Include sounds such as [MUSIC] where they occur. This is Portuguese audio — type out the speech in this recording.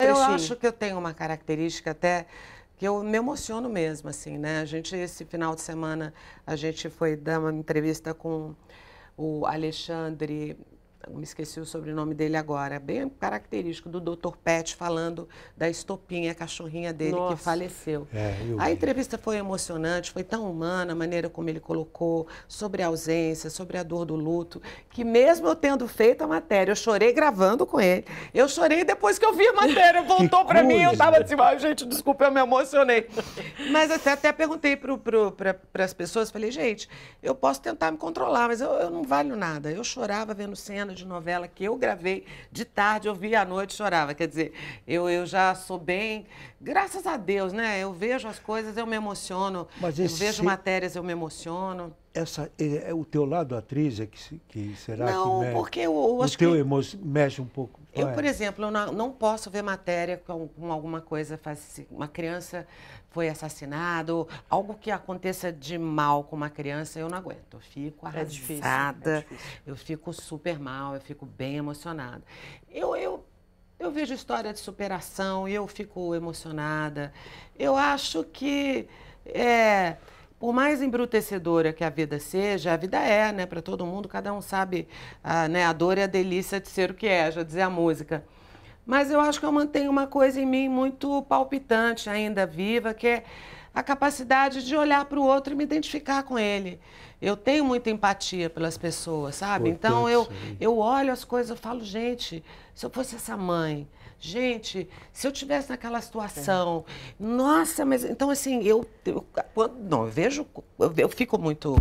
Eu acho que eu tenho uma característica até que eu me emociono mesmo, assim, né? A gente, esse final de semana, a gente foi dar uma entrevista com o Alexandre me esqueci o sobrenome dele agora, bem característico do Dr. Pet falando da estopinha, a cachorrinha dele Nossa. que faleceu. É, a entrevista foi emocionante, foi tão humana a maneira como ele colocou sobre a ausência, sobre a dor do luto, que mesmo eu tendo feito a matéria, eu chorei gravando com ele. Eu chorei depois que eu vi a matéria, [LAUGHS] voltou para mim, eu estava assim, ah, gente, desculpa, eu me emocionei. Mas até, até perguntei para pra, as pessoas, falei, gente, eu posso tentar me controlar, mas eu, eu não valho nada. Eu chorava vendo cenas de novela que eu gravei de tarde, eu via à noite chorava. Quer dizer, eu, eu já sou bem, graças a Deus, né? Eu vejo as coisas, eu me emociono. eu vejo se... matérias, eu me emociono essa é, é o teu lado atriz é que, que será não, que mexe? porque eu, eu acho o teu que emo mexe um pouco. Eu, é? por exemplo, eu não, não posso ver matéria com, com alguma coisa faz uma criança foi assassinada, ou algo que aconteça de mal com uma criança, eu não aguento. Eu fico arrasada, é difícil, é eu fico super mal, eu fico bem emocionada. Eu, eu eu vejo história de superação e eu fico emocionada. Eu acho que é, por mais embrutecedora que a vida seja, a vida é, né, para todo mundo, cada um sabe a, ah, né, a dor e a delícia de ser o que é, já dizia a música. Mas eu acho que eu mantenho uma coisa em mim muito palpitante, ainda viva, que é a capacidade de olhar para o outro e me identificar com ele. Eu tenho muita empatia pelas pessoas, sabe? Importante, então eu, né? eu olho as coisas eu falo, gente, se eu fosse essa mãe, gente, se eu tivesse naquela situação, é. nossa, mas então assim, eu, eu, quando, não, eu vejo, eu, eu fico muito